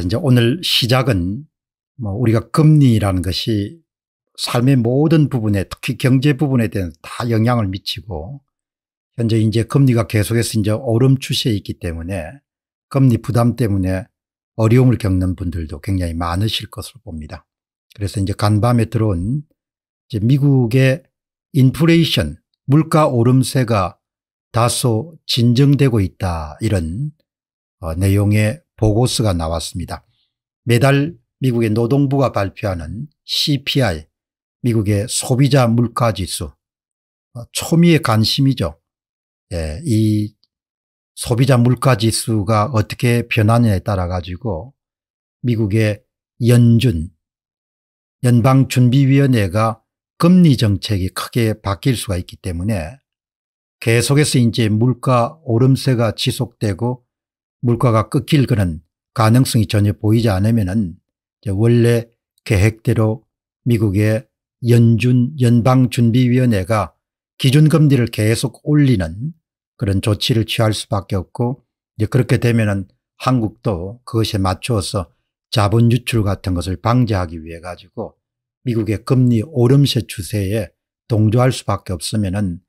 아, 이제 오늘 시작은 뭐 우리가 금리라는 것이 삶의 모든 부분에 특히 경제 부분에 대한 다 영향을 미치고 현재 이제 금리가 계속해서 이제 오름 추세에 있기 때문에 금리 부담 때문에 어려움을 겪는 분들도 굉장히 많으실 것으로 봅니다. 그래서 이제 간밤에 들어온 이제 미국의 인플레이션 물가 오름세가 다소 진정되고 있다 이런 어, 내용의 보고서가 나왔습니다. 매달 미국의 노동부가 발표하는 CPI 미국의 소비자 물가지수 어, 초미의 관심이죠. 예, 이 소비자 물가지수가 어떻게 변하느냐에 따라 가지고 미국의 연준 연방준비위원회가 금리 정책이 크게 바뀔 수가 있기 때문에 계속해서 이제 물가 오름세가 지속되고 물가가 꺾길 그런 가능성이 전혀 보이지 않으면 원래 계획대로 미국의 연준 연방준비위원회가 기준금리를 계속 올리는 그런 조치를 취할 수밖에 없고 이제 그렇게 되면 한국도 그것에 맞추어서 자본 유출 같은 것을 방지하기 위해 가지고 미국의 금리 오름세 추세에 동조할 수밖에 없으면은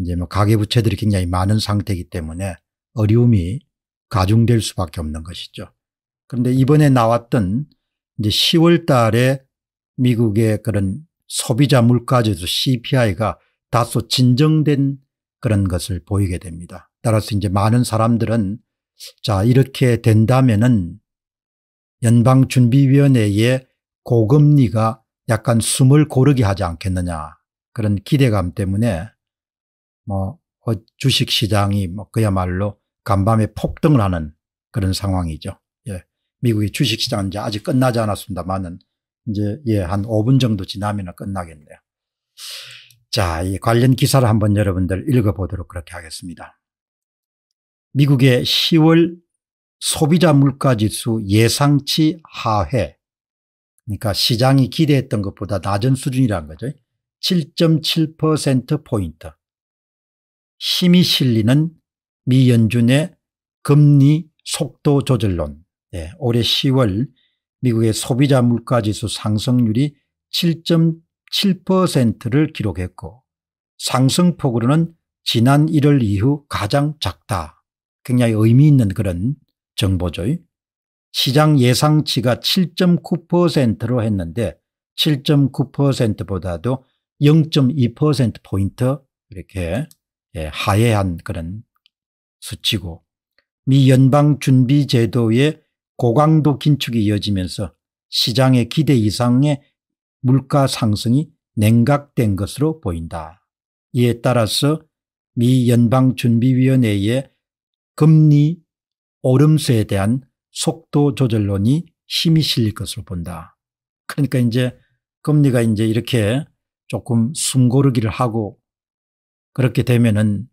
이제 뭐 가계부채들이 굉장히 많은 상태이기 때문에 어려움이 가중될 수밖에 없는 것이죠. 그런데 이번에 나왔던 이제 10월 달에 미국의 그런 소비자 물가지수 CPI가 다소 진정된 그런 것을 보이게 됩니다. 따라서 이제 많은 사람들은 자, 이렇게 된다면은 연방준비위원회의 고금리가 약간 숨을 고르게 하지 않겠느냐 그런 기대감 때문에 뭐 어, 주식시장이 뭐 그야말로 간밤에 폭등을 하는 그런 상황이죠. 예. 미국의 주식시장은 이제 아직 끝나지 않았습니다만은 이제 예, 한 5분 정도 지나면 끝나겠네요. 자, 이 관련 기사를 한번 여러분들 읽어보도록 그렇게 하겠습니다. 미국의 10월 소비자 물가지수 예상치 하회. 그러니까 시장이 기대했던 것보다 낮은 수준이라는 거죠. 7.7%포인트. 힘이 실리는 미연준의 금리 속도 조절론 예, 올해 10월 미국의 소비자 물가지수 상승률이 7.7%를 기록했고 상승폭으로는 지난 1월 이후 가장 작다. 굉장히 의미 있는 그런 정보죠. 시장 예상치가 7.9%로 했는데 7.9%보다도 0.2%포인트 이렇게 예, 하회한 그런 수치고 미 연방준비제도의 고강도 긴축이 이어지면서 시장의 기대 이상의 물가 상승이 냉각된 것으로 보인다. 이에 따라서 미 연방준비위원회의 금리 오름세에 대한 속도 조절론이 힘이 실릴 것으로 본다. 그러니까 이제 금리가 이제 이렇게 조금 숨고르기를 하고 그렇게 되면은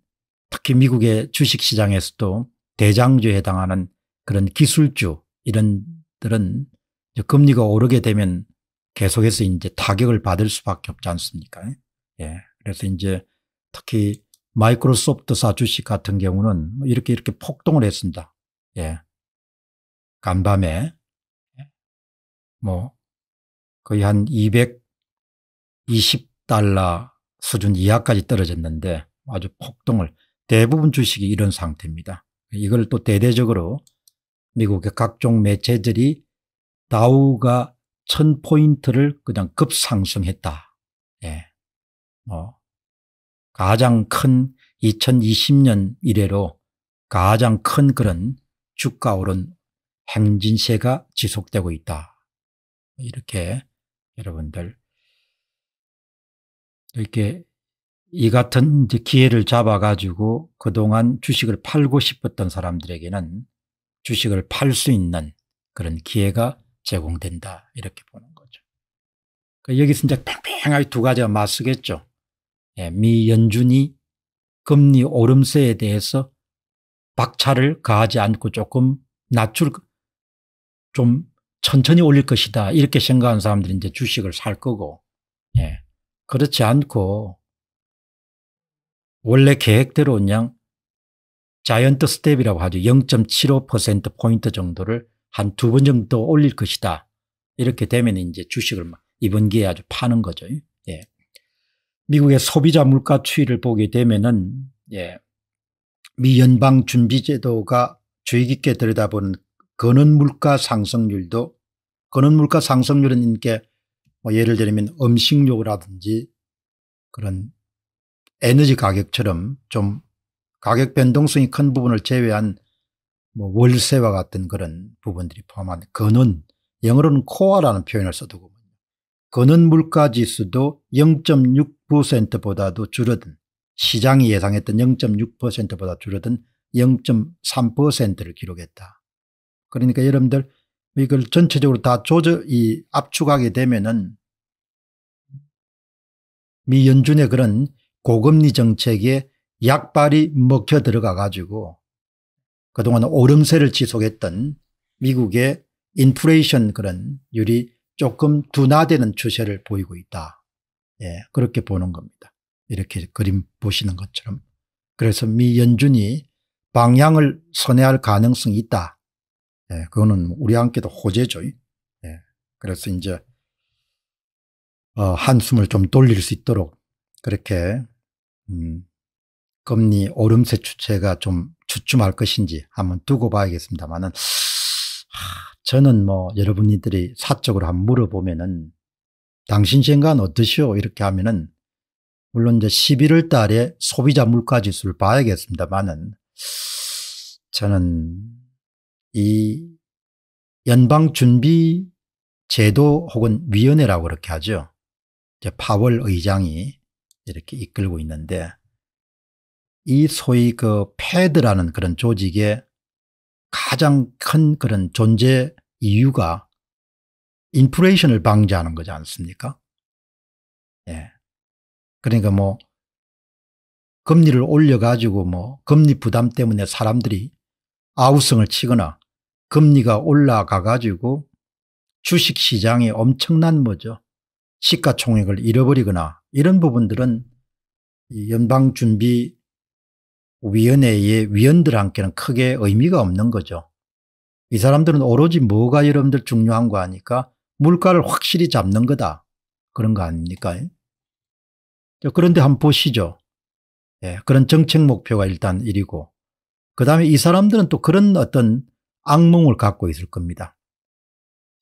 특히 미국의 주식시장에서도 대장주에 해당하는 그런 기술주 이런들은 금리가 오르게 되면 계속해서 이제 타격을 받을 수밖에 없지 않습니까? 예. 그래서 이제 특히 마이크로소프트사 주식 같은 경우는 뭐 이렇게 이렇게 폭동을 했습니다. 예. 간밤에 뭐 거의 한 220달러 수준 이하까지 떨어졌는데 아주 폭동을 대부분 주식이 이런 상태입니다. 이걸 또 대대적으로 미국의 각종 매체들이 다우가 1000포인트를 그냥 급상승했다. 예. 뭐 가장 큰 2020년 이래로 가장 큰 그런 주가 오른 행진세가 지속되고 있다. 이렇게 여러분들 이렇게 이 같은 기회를 잡아가지고 그동안 주식을 팔고 싶었던 사람들에게는 주식을 팔 수 있는 그런 기회가 제공된다 이렇게 보는 거죠. 그 여기서 이제 팽팽하게 두 가지가 맞서겠죠. 예, 미 연준이 금리 오름세에 대해서 박차를 가하지 않고 조금 낮출 좀 천천히 올릴 것이다 이렇게 생각하는 사람들이 이제 주식을 살 거고 예. 그렇지 않고 원래 계획대로 양 자이언트 스텝이라고 하죠. 0.75%포인트 정도를 한 두 번 정도 올릴 것이다. 이렇게 되면 이제 주식을 이번 기회에 아주 파는 거죠. 예. 미국의 소비자 물가 추이를 보게 되면은, 예. 미 연방준비제도가 주의 깊게 들여다보는 근원 물가 상승률도 근원 물가 상승률은 이게 렇뭐 예를 들면 음식료라든지 그런 에너지 가격처럼 좀 가격 변동성이 큰 부분을 제외한 뭐 월세와 같은 그런 부분들이 포함한 근원 영어로는 코어라는 표현을 써두고 근원 물가지수도 0.6%보다도 줄어든 시장이 예상했던 0.6%보다 줄어든 0.3%를 기록했다. 그러니까 여러분들 뭐 이걸 전체적으로 다 조저 이 압축하게 되면은 미 연준의 그런 고금리 정책에 약발이 먹혀 들어가 가지고 그동안 오름세를 지속했던 미국의 인플레이션 그런 율이 조금 둔화되는 추세를 보이고 있다. 예, 그렇게 보는 겁니다. 이렇게 그림 보시는 것처럼. 그래서 미 연준이 방향을 선회할 가능성이 있다. 예, 그거는 우리한테도 호재죠. 예, 그래서 이제 어, 한숨을 좀 돌릴 수 있도록 그렇게 음, 금리 오름세 추세가 좀 주춤할 것인지 한번 두고 봐야겠습니다만은 저는 뭐 여러분들이 사적으로 한번 물어보면은 당신 생각은 어떠시오? 이렇게 하면은 물론 이제 11월 달에 소비자 물가 지수를 봐야겠습니다만은 저는 이 연방준비 제도 혹은 위원회라고 그렇게 하죠. 이제 파월 의장이 이렇게 이끌고 있는데 이 소위 그 패드라는 그런 조직의 가장 큰 그런 존재 이유가 인플레이션을 방지하는 거지 않습니까? 예. 그러니까 뭐 금리를 올려가지고 뭐 금리 부담 때문에 사람들이 아우성을 치거나 금리가 올라가가지고 주식시장이 엄청난 뭐죠. 시가총액을 잃어버리거나 이런 부분들은 연방준비위원회의 위원들한테는 크게 의미가 없는 거죠. 이 사람들은 오로지 뭐가 여러분들 중요한 거 아니까 물가를 확실히 잡는 거다. 그런 거 아닙니까? 그런데 한번 보시죠. 예, 그런 정책 목표가 일단 1이고 그 다음에 이 사람들은 또 그런 어떤 악몽을 갖고 있을 겁니다.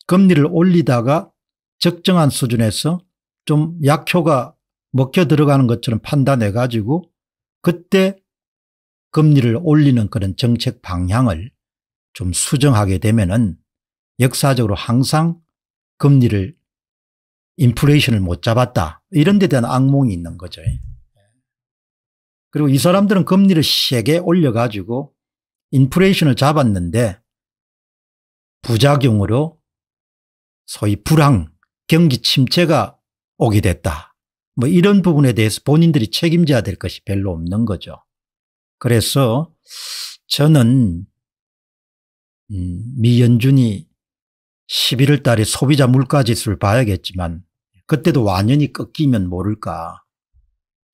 금리를 올리다가 적정한 수준에서 좀 약효가 먹혀 들어가는 것처럼 판단해 가지고 그때 금리를 올리는 그런 정책 방향을 좀 수정하게 되면은 역사적으로 항상 금리를 인플레이션을 못 잡았다 이런 데 대한 악몽이 있는 거죠. 예. 그리고 이 사람들은 금리를 세게 올려가지고 인플레이션을 잡았는데 부작용으로 소위 불황 경기 침체가 오게 됐다. 뭐 이런 부분에 대해서 본인들이 책임져야 될 것이 별로 없는 거죠. 그래서 저는 음, 미연준이 11월 달에 소비자 물가지수를 봐야겠지만 그때도 완연히 꺾이면 모를까.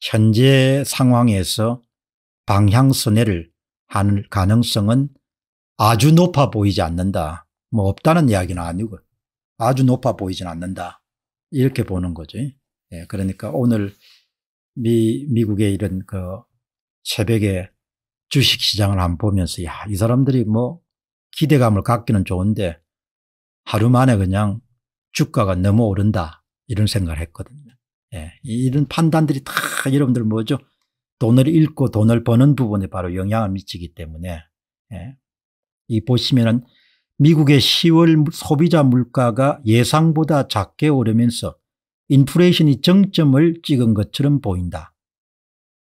현재 상황에서 방향선회를 하 가능성은 아주 높아 보이지 않는다. 뭐 없다는 이야기는 아니고 아주 높아 보이진 않는다. 이렇게 보는 거지. 예, 그러니까 오늘 미, 미국의 이런 그 새벽에 주식 시장을 안 보면서 야, 이 사람들이 뭐 기대감을 갖기는 좋은데 하루 만에 그냥 주가가 너무 오른다 이런 생각을 했거든요. 예, 이런 판단들이 다 여러분들 뭐죠? 돈을 잃고 돈을 버는 부분에 바로 영향을 미치기 때문에 예, 이 보시면은 미국의 10월 소비자 물가가 예상보다 작게 오르면서 인플레이션이 정점을 찍은 것처럼 보인다.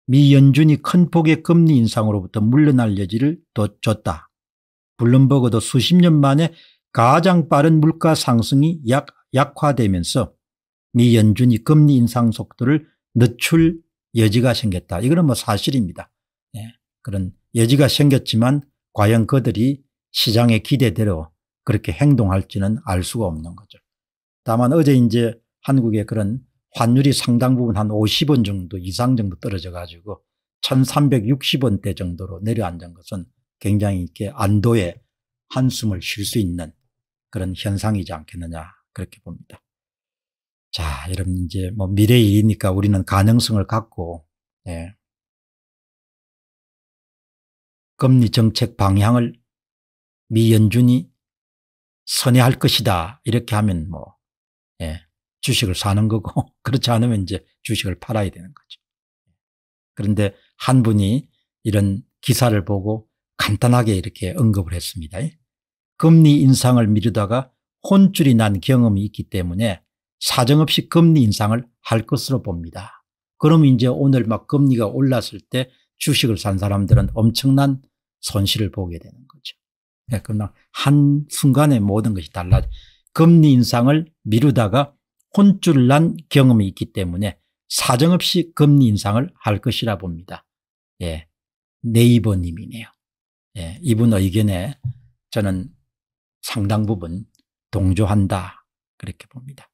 미 연준이 큰 폭의 금리 인상으로부터 물러날 여지를 더 줬다. 블룸버그도 수십 년 만에 가장 빠른 물가 상승이 약, 약화되면서 미 연준이 금리 인상 속도를 늦출 여지가 생겼다. 이거는 뭐 사실입니다. 네. 그런 여지가 생겼지만 과연 그들이 시장의 기대대로 그렇게 행동할지는 알 수가 없는 거죠. 다만 어제 이제 한국의 그런 환율이 상당 부분 한 50원 정도 이상 정도 떨어져 가지고 1360원대 정도로 내려앉은 것은 굉장히 이렇게 안도의 한숨을 쉴 수 있는 그런 현상이지 않겠느냐 그렇게 봅니다. 자, 여러분 이제 뭐 미래 이니까 우리는 가능성을 갖고 예. 금리 정책 방향을 미 연준이 선회할 것이다 이렇게 하면 뭐 예. 주식을 사는 거고 그렇지 않으면 이제 주식을 팔아야 되는 거죠. 그런데 한 분이 이런 기사를 보고 간단하게 이렇게 언급을 했습니다. 금리 인상을 미루다가 혼쭐이 난 경험이 있기 때문에 사정없이 금리 인상을 할 것으로 봅니다. 그럼 이제 오늘 막 금리가 올랐을 때 주식을 산 사람들은 엄청난 손실을 보게 되는 거죠. 네, 그러나 한순간에 모든 것이 달라져. 금리 인상을 미루다가 혼쭐난 경험이 있기 때문에 사정없이 금리 인상을 할 것이라 봅니다. 예. 네이버 님이네요. 예. 이분 의견에 저는 상당 부분 동조한다. 그렇게 봅니다.